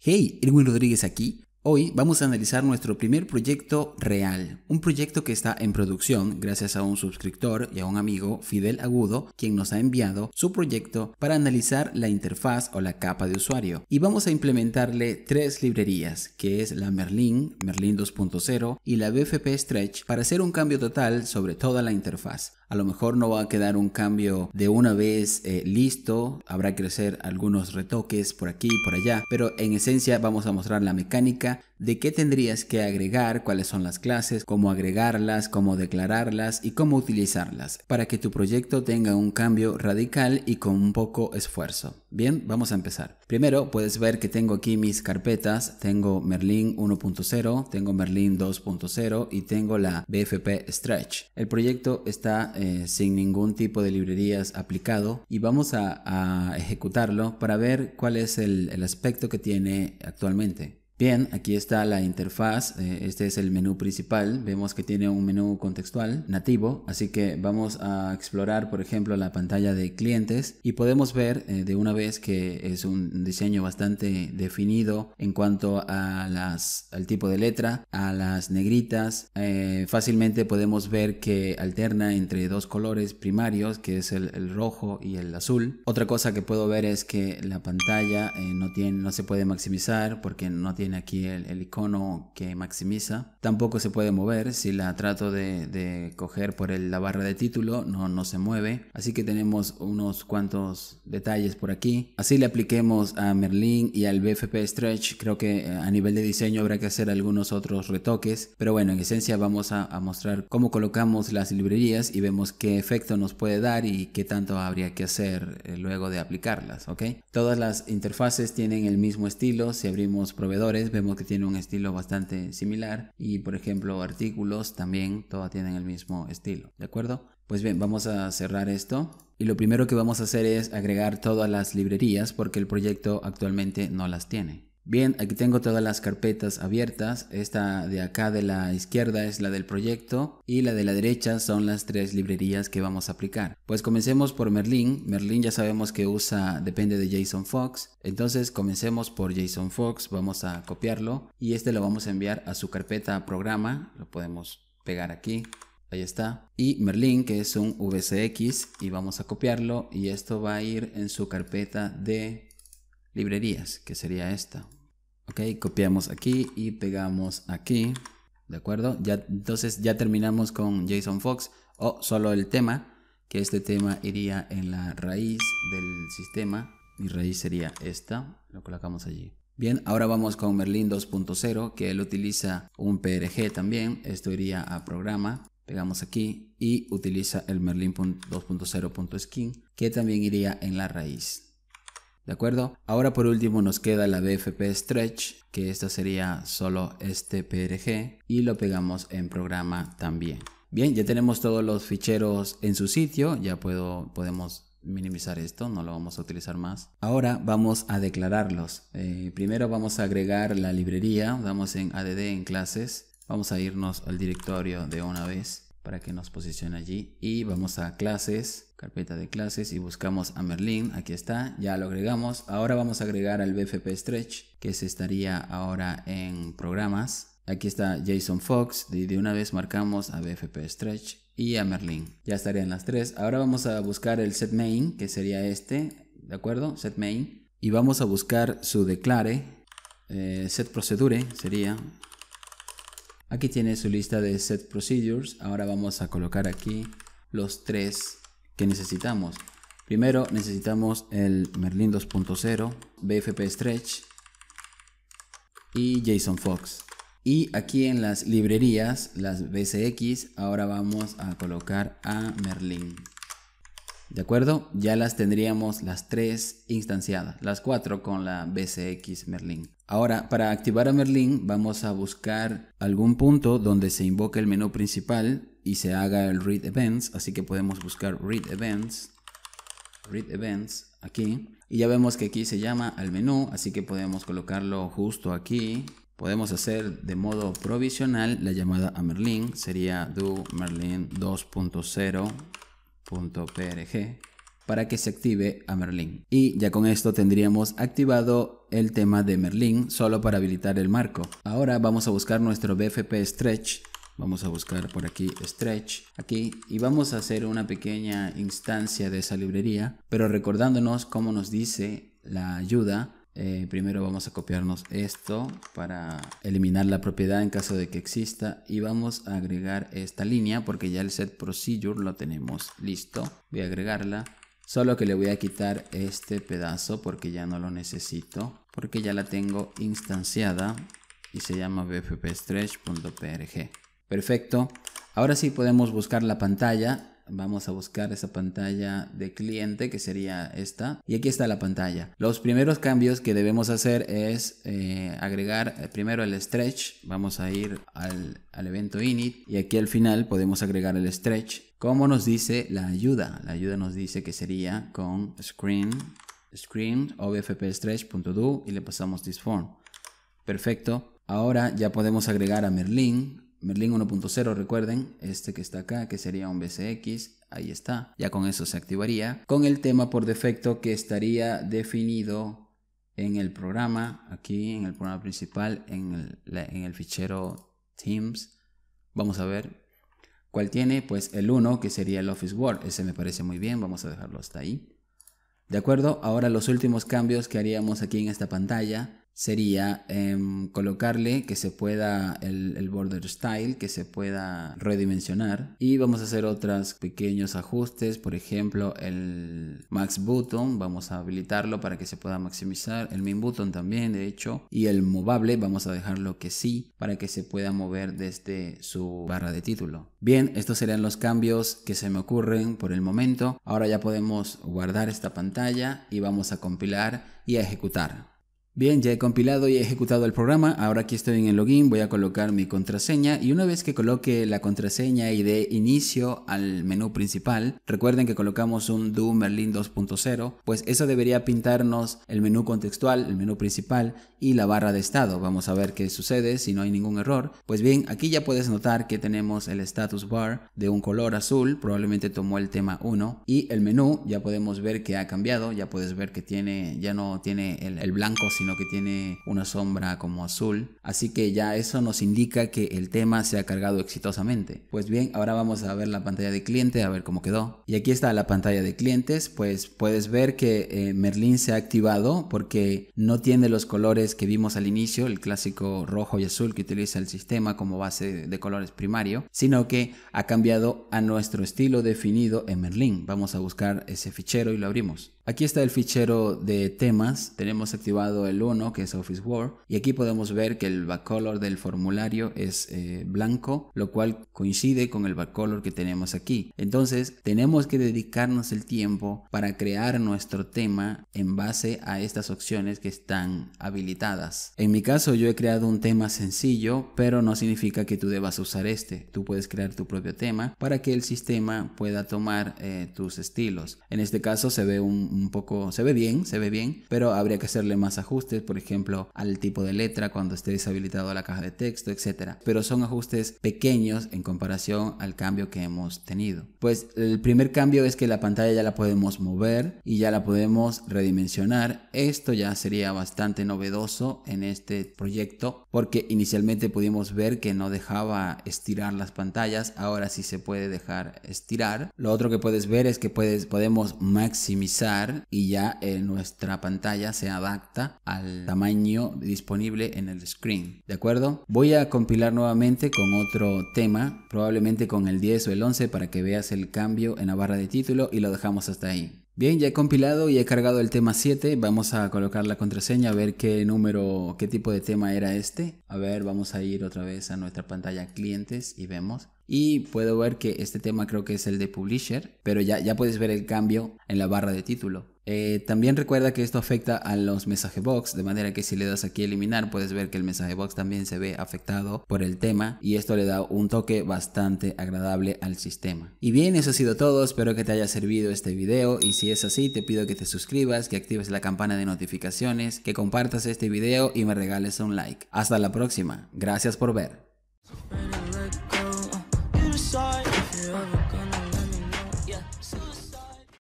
Hey, Irwin Rodríguez aquí. Hoy vamos a analizar nuestro primer proyecto real, un proyecto que está en producción gracias a un suscriptor y a un amigo, Fidel Agudo, quien nos ha enviado su proyecto para analizar la interfaz o la capa de usuario. Y vamos a implementarle tres librerías, que es la Merlin, Merlin 2.0 y la BFP Stretch para hacer un cambio total sobre toda la interfaz. A lo mejor no va a quedar un cambio de una vez eh, listo, habrá que hacer algunos retoques por aquí y por allá, pero en esencia vamos a mostrar la mecánica de qué tendrías que agregar, cuáles son las clases, cómo agregarlas, cómo declararlas y cómo utilizarlas para que tu proyecto tenga un cambio radical y con un poco esfuerzo. Bien, vamos a empezar. Primero puedes ver que tengo aquí mis carpetas, tengo Merlin 1.0, tengo Merlin 2.0 y tengo la BFP Stretch. El proyecto está eh, sin ningún tipo de librerías aplicado y vamos a, ejecutarlo para ver cuál es el aspecto que tiene actualmente. Bien, aquí está la interfaz, eh, este es el menú principal, vemos que tiene un menú contextual nativo, así que vamos a explorar por ejemplo la pantalla de clientes y podemos ver eh, de una vez que es un diseño bastante definido en cuanto a las, al tipo de letra, a las negritas, eh, fácilmente podemos ver que alterna entre dos colores primarios que es el, rojo y el azul. Otra cosa que puedo ver es que la pantalla no, tiene, no se puede maximizar porque no tiene aquí el, icono que maximiza. Tampoco se puede mover, si la trato de, coger por la barra de título no, no se mueve. Así que tenemos unos cuantos detalles por aquí. Así le apliquemos a Merlin y al BFP Stretch, creo que eh, a nivel de diseño habrá que hacer algunos otros retoques. Pero bueno, en esencia vamos a, mostrar cómo colocamos las librerías y vemos qué efecto nos puede dar y qué tanto habría que hacer eh, luego de aplicarlas, ¿ok? Todas las interfaces tienen el mismo estilo, si abrimos proveedores vemos que tiene un estilo bastante similar y por ejemplo artículos también todas tienen el mismo estilo, ¿de acuerdo? Pues bien, vamos a cerrar esto y lo primero que vamos a hacer es agregar todas las librerías porque el proyecto actualmente no las tiene. Bien, aquí tengo todas las carpetas abiertas. Esta de acá de la izquierda es la del proyecto y la de la derecha son las tres librerías que vamos a aplicar. Pues comencemos por Merlin. Merlin ya sabemos que usa, depende de JSON Fox. Entonces comencemos por JSON Fox. Vamos a copiarlo y este lo vamos a enviar a su carpeta programa. Lo podemos pegar aquí. Ahí está. Y Merlin, que es un VCX, y vamos a copiarlo. Y esto va a ir en su carpeta de librerías, que sería esta. Ok, copiamos aquí y pegamos aquí. ¿De acuerdo? Ya, entonces ya terminamos con Jason Fox o solo el tema, que este tema iría en la raíz del sistema. Mi raíz sería esta, lo colocamos allí. Bien, ahora vamos con Merlin 2.0, que él utiliza un PRG también. Esto iría a programa, pegamos aquí y utiliza el Merlin 2.0.skin, que también iría en la raíz. ¿De acuerdo? Ahora por último nos queda la BFP Stretch, que esta sería solo este PRG y lo pegamos en programa también. Bien, ya tenemos todos los ficheros en su sitio, ya puedo, podemos minimizar esto, no lo vamos a utilizar más. Ahora vamos a declararlos. Eh, primero vamos a agregar la librería, damos en add en clases, vamos a irnos al directorio de una vez para que nos posicione allí. Y vamos a clases, carpeta de clases y buscamos a Merlin. Aquí está, ya lo agregamos. Ahora vamos a agregar al BFP Stretch que se estaría ahora en programas. Aquí está Jason Fox y de una vez marcamos a BFP Stretch y a Merlin. Ya estarían las tres. Ahora vamos a buscar el set main que sería este, ¿de acuerdo? Set main. Y vamos a buscar su declare, eh, set procedure sería Aquí tiene su lista de set procedures. Ahora vamos a colocar aquí los tres que necesitamos. Primero necesitamos el Merlin 2.0, BFP Stretch y JSON Fox. Y aquí en las librerías, las BCX, ahora vamos a colocar a Merlin. ¿De acuerdo? Ya las tendríamos las tres instanciadas, las cuatro con la BCX Merlin. Ahora, para activar a Merlin, vamos a buscar algún punto donde se invoque el menú principal y se haga el Read Events. Así que podemos buscar Read Events, Read Events aquí. Y ya vemos que aquí se llama al menú, así que podemos colocarlo justo aquí. Podemos hacer de modo provisional la llamada a Merlin. Sería do Merlin 2.0 .prg para que se active a Merlin. Y ya con esto tendríamos activado el tema de Merlin solo para habilitar el marco. Ahora vamos a buscar nuestro BFP Stretch. Vamos a buscar por aquí Stretch, aquí, y vamos a hacer una pequeña instancia de esa librería, pero recordándonos cómo nos dice la ayuda eh, primero vamos a copiarnos esto para eliminar la propiedad en caso de que exista y vamos a agregar esta línea porque ya el set procedure lo tenemos listo. Voy a agregarla. Solo que le voy a quitar este pedazo porque ya no lo necesito porque ya la tengo instanciada y se llama bfpstretch.prg. Perfecto. Ahora sí podemos buscar la pantalla Vamos a buscar esa pantalla de cliente que sería esta. Y aquí está la pantalla. Los primeros cambios que debemos hacer es eh, agregar eh, primero el stretch. Vamos a ir al, evento init y aquí al final podemos agregar el stretch. Como nos dice la ayuda? La ayuda nos dice que sería con screen, screen stretch.do. y le pasamos this form. Perfecto. Ahora ya podemos agregar a Merlin Merlin 1.0, recuerden, este que está acá, que sería un BCX, ahí está, ya con eso se activaría, con el tema por defecto que estaría definido en el programa, aquí en el programa principal, en el, fichero Teams, vamos a ver cuál tiene, pues el 1 que sería el Office Word, ese me parece muy bien, vamos a dejarlo hasta ahí. De acuerdo, ahora los últimos cambios que haríamos aquí en esta pantalla sería em, colocarle que se pueda el, el, border style, que se pueda redimensionar. Y vamos a hacer otros pequeños ajustes, por ejemplo el max button, vamos a habilitarlo para que se pueda maximizar, el min button también de hecho, y el movable vamos a dejarlo que sí, para que se pueda mover desde su barra de título. Bien, estos serían los cambios que se me ocurren por el momento. Ahora ya podemos guardar esta pantalla y vamos a compilar y a ejecutar. Bien, ya he compilado y ejecutado el programa, ahora aquí estoy en el login, voy a colocar mi contraseña y una vez que coloque la contraseña y dé inicio al menú principal, recuerden que colocamos un do Merlin 2.0, pues eso debería pintarnos el menú contextual, el menú principal y la barra de estado. Vamos a ver qué sucede si no hay ningún error. Pues bien, aquí ya puedes notar que tenemos el status bar de un color azul, probablemente tomó el tema 1 y el menú ya podemos ver que ha cambiado, ya puedes ver que tiene, ya no tiene el, el blanco, sino sino que tiene una sombra como azul. Así que ya eso nos indica que el tema se ha cargado exitosamente. Pues bien, ahora vamos a ver la pantalla de cliente, a ver cómo quedó. Y aquí está la pantalla de clientes, pues puedes ver que eh, Merlin se ha activado porque no tiene los colores que vimos al inicio, el clásico rojo y azul que utiliza el sistema como base de colores primario, sino que ha cambiado a nuestro estilo definido en Merlin. Vamos a buscar ese fichero y lo abrimos. Aquí está el fichero de temas, tenemos activado el 1, que es Office Word. Y aquí podemos ver que el back color del formulario es eh, blanco, lo cual coincide con el color que tenemos aquí. Entonces, tenemos que dedicarnos el tiempo para crear nuestro tema en base a estas opciones que están habilitadas. En mi caso, yo he creado un tema sencillo, pero no significa que tú debas usar este. Tú puedes crear tu propio tema para que el sistema pueda tomar eh, tus estilos. En este caso se ve un, poco, se ve bien, se ve bien, pero habría que hacerle más ajustes por ejemplo, al tipo de letra cuando esté deshabilitado la caja de texto, etcétera Pero son ajustes pequeños en comparación al cambio que hemos tenido. Pues el primer cambio es que la pantalla ya la podemos mover y ya la podemos redimensionar. Esto ya sería bastante novedoso en este proyecto porque inicialmente pudimos ver que no dejaba estirar las pantallas, ahora sí se puede dejar estirar. Lo otro que puedes ver es que puedes, podemos maximizar y ya eh, nuestra pantalla se adapta al tamaño disponible en el screen, ¿de acuerdo? Voy a compilar nuevamente con otro tema, probablemente con el 10 o el 11 para que veas el cambio en la barra de título y lo dejamos hasta ahí. Bien, ya he compilado y he cargado el tema 7. Vamos a colocar la contraseña, a ver qué número, qué tipo de tema era este. A ver, vamos a ir otra vez a nuestra pantalla clientes y vemos. Y puedo ver que este tema creo que es el de Publisher, pero ya, ya puedes ver el cambio en la barra de título. Eh, también recuerda que esto afecta a los mensaje box, de manera que si le das aquí eliminar, puedes ver que el mensaje box también se ve afectado por el tema y esto le da un toque bastante agradable al sistema. Y bien, eso ha sido todo, espero que te haya servido este video y si es así, te pido que te suscribas, que actives la campana de notificaciones, que compartas este video y me regales un like. Hasta la próxima, gracias por ver.